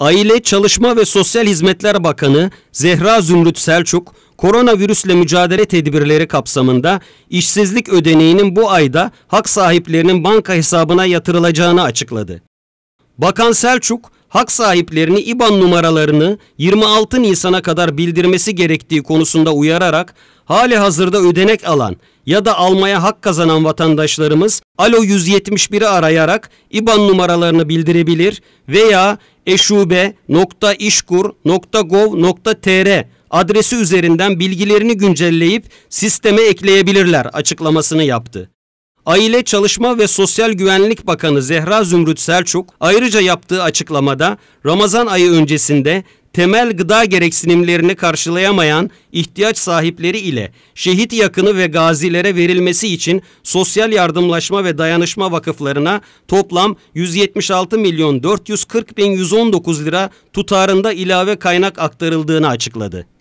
Aile, Çalışma ve Sosyal Hizmetler Bakanı Zehra Zümrüt Selçuk, koronavirüsle mücadele tedbirleri kapsamında işsizlik ödeneğinin bu ayda hak sahiplerinin banka hesabına yatırılacağını açıkladı. Bakan Selçuk, hak sahiplerini IBAN numaralarını 26 Nisan'a kadar bildirmesi gerektiği konusunda uyararak hali hazırda ödenek alan ya da almaya hak kazanan vatandaşlarımız Alo 171'i arayarak IBAN numaralarını bildirebilir veya eşube.işkur.gov.tr adresi üzerinden bilgilerini güncelleyip sisteme ekleyebilirler açıklamasını yaptı. Aile Çalışma ve Sosyal Güvenlik Bakanı Zehra Zümrüt Selçuk ayrıca yaptığı açıklamada Ramazan ayı öncesinde temel gıda gereksinimlerini karşılayamayan ihtiyaç sahipleri ile şehit yakını ve gazilere verilmesi için Sosyal Yardımlaşma ve Dayanışma Vakıflarına toplam 176 milyon 440 bin 119 lira tutarında ilave kaynak aktarıldığını açıkladı.